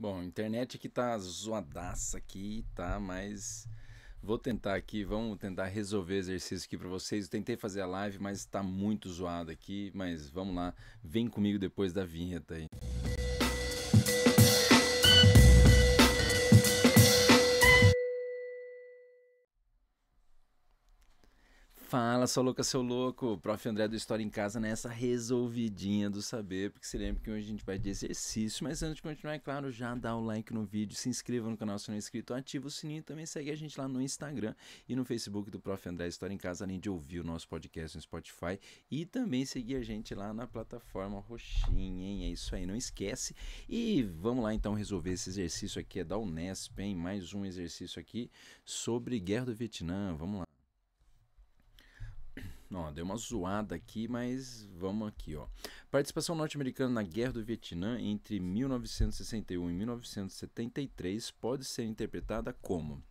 Bom, a internet aqui tá zoadaça aqui, tá? Mas vou tentar aqui, vamos tentar resolver o exercício aqui para vocês. Eu tentei fazer a live, mas está muito zoado aqui, mas vamos lá. Vem comigo depois da vinheta aí. Fala, sou louca, seu louco. Prof. André do História em Casa nessa resolvidinha do saber, porque se lembra que hoje a gente vai de exercício. Mas antes de continuar, é claro, já dá o like no vídeo, se inscreva no canal se não é inscrito, ativa o sininho e também segue a gente lá no Instagram e no Facebook do Prof. André História em Casa, além de ouvir o nosso podcast no Spotify e também seguir a gente lá na plataforma Roxinha, hein? É isso aí, não esquece. E vamos lá então resolver esse exercício aqui, é da Unesp, hein? Mais um exercício aqui sobre Guerra do Vietnã. Vamos lá. Ó, deu uma zoada aqui, mas vamos aqui, ó. Participação norte-americana na Guerra do Vietnã entre 1961 e 1973 pode ser interpretada como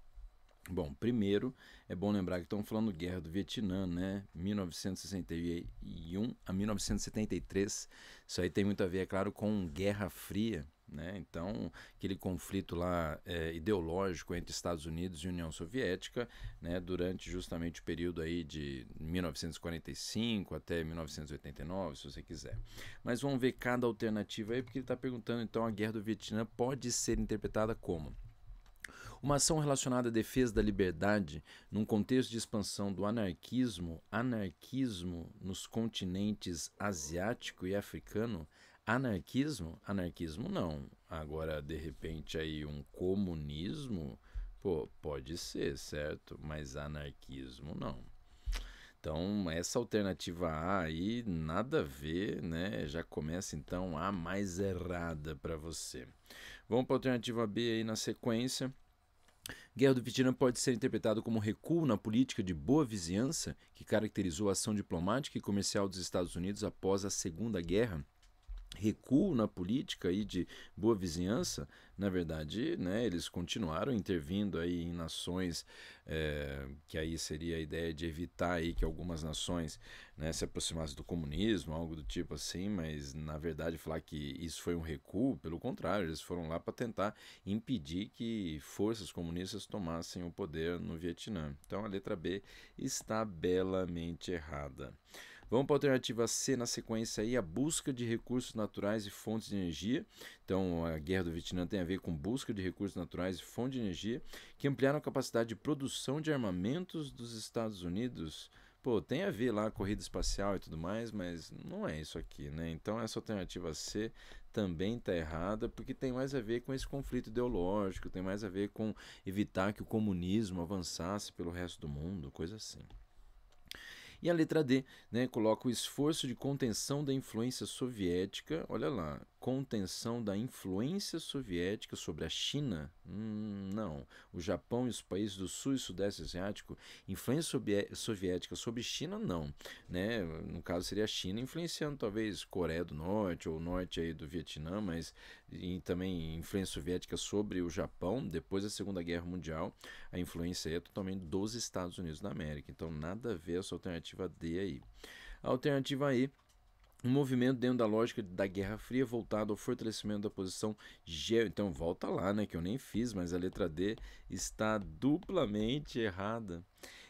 Bom, primeiro é bom lembrar que estamos falando Guerra do Vietnã, né? 1961 a 1973. Isso aí tem muito a ver, é claro, com Guerra Fria, né? Então, aquele conflito lá é, ideológico entre Estados Unidos e União Soviética, né, durante justamente o período aí de 1945 até 1989, se você quiser. Mas vamos ver cada alternativa aí, porque ele está perguntando então a guerra do Vietnã pode ser interpretada como uma ação relacionada à defesa da liberdade num contexto de expansão do anarquismo, anarquismo nos continentes asiático e africano, Anarquismo? Anarquismo não. Agora, de repente, aí um comunismo, pô, pode ser, certo? Mas anarquismo não. Então, essa alternativa A aí, nada a ver, né? Já começa então a mais errada para você. Vamos para a alternativa B aí na sequência. Guerra do Vietnã pode ser interpretado como recuo na política de boa vizinhança que caracterizou a ação diplomática e comercial dos Estados Unidos após a Segunda Guerra recuo na política e de boa vizinhança, na verdade, né, eles continuaram intervindo aí em nações é, que aí seria a ideia de evitar aí que algumas nações né, se aproximassem do comunismo, algo do tipo assim, mas na verdade falar que isso foi um recuo, pelo contrário, eles foram lá para tentar impedir que forças comunistas tomassem o poder no Vietnã. Então a letra B está belamente errada. Vamos para a alternativa C na sequência aí, a busca de recursos naturais e fontes de energia. Então, a guerra do Vietnã tem a ver com busca de recursos naturais e fontes de energia, que ampliaram a capacidade de produção de armamentos dos Estados Unidos. Pô, tem a ver lá a corrida espacial e tudo mais, mas não é isso aqui, né? Então essa alternativa C também está errada, porque tem mais a ver com esse conflito ideológico, tem mais a ver com evitar que o comunismo avançasse pelo resto do mundo, coisa assim. E a letra D, né, coloca o esforço de contenção da influência soviética, olha lá, contenção da influência soviética sobre a China? Hum, não. O Japão e os países do Sul e Sudeste Asiático, influência soviética sobre China, não. Né? No caso, seria a China influenciando talvez Coreia do Norte ou Norte aí do Vietnã, mas e também influência soviética sobre o Japão depois da Segunda Guerra Mundial. A influência é totalmente dos Estados Unidos da América. Então, nada a ver essa alternativa D aí. A alternativa E um movimento dentro da lógica da Guerra Fria voltado ao fortalecimento da posição geo. Então volta lá, né, que eu nem fiz, mas a letra D está duplamente errada.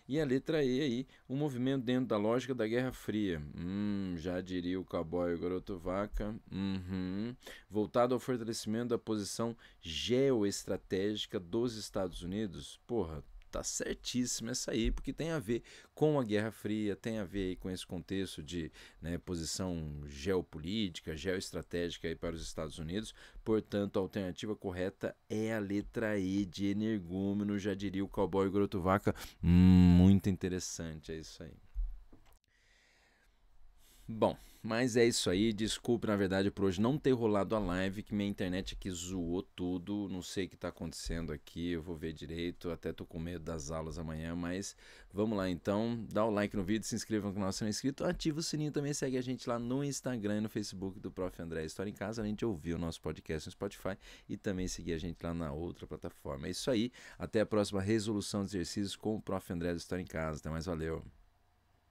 E a letra E aí, um movimento dentro da lógica da Guerra Fria. Hum, já diria o cowboy o garoto vaca. Uhum. Voltado ao fortalecimento da posição geoestratégica dos Estados Unidos. Porra, Tá certíssima essa aí, porque tem a ver com a Guerra Fria, tem a ver com esse contexto de né, posição geopolítica, geoestratégica aí para os Estados Unidos. Portanto, a alternativa correta é a letra E de energúmeno, já diria o cowboy Grotovaca. Hum, muito interessante, é isso aí. Bom, mas é isso aí. Desculpe, na verdade, por hoje não ter rolado a live, que minha internet aqui zoou tudo. Não sei o que está acontecendo aqui, eu vou ver direito. Até tô com medo das aulas amanhã, mas vamos lá então. Dá o like no vídeo, se inscreva no canal se não é inscrito, ativa o sininho também, segue a gente lá no Instagram e no Facebook do Prof. André História em Casa, além de ouvir o nosso podcast no Spotify e também seguir a gente lá na outra plataforma. É isso aí. Até a próxima resolução de exercícios com o Prof. André do História em Casa. Até mais, valeu.